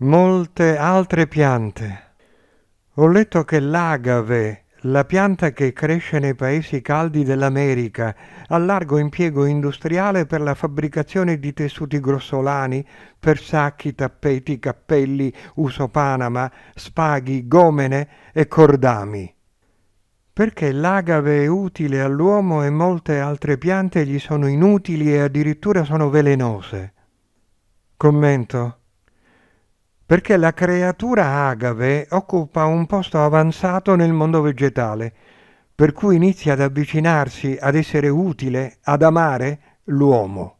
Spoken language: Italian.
molte altre piante. Ho letto che l'agave, la pianta che cresce nei paesi caldi dell'America, ha largo impiego industriale per la fabbricazione di tessuti grossolani, per sacchi, tappeti, cappelli, uso panama, spaghi, gomene e cordami. Perché l'agave è utile all'uomo e molte altre piante gli sono inutili e addirittura sono velenose. Commento perché la creatura agave occupa un posto avanzato nel mondo vegetale, per cui inizia ad avvicinarsi, ad essere utile, ad amare l'uomo.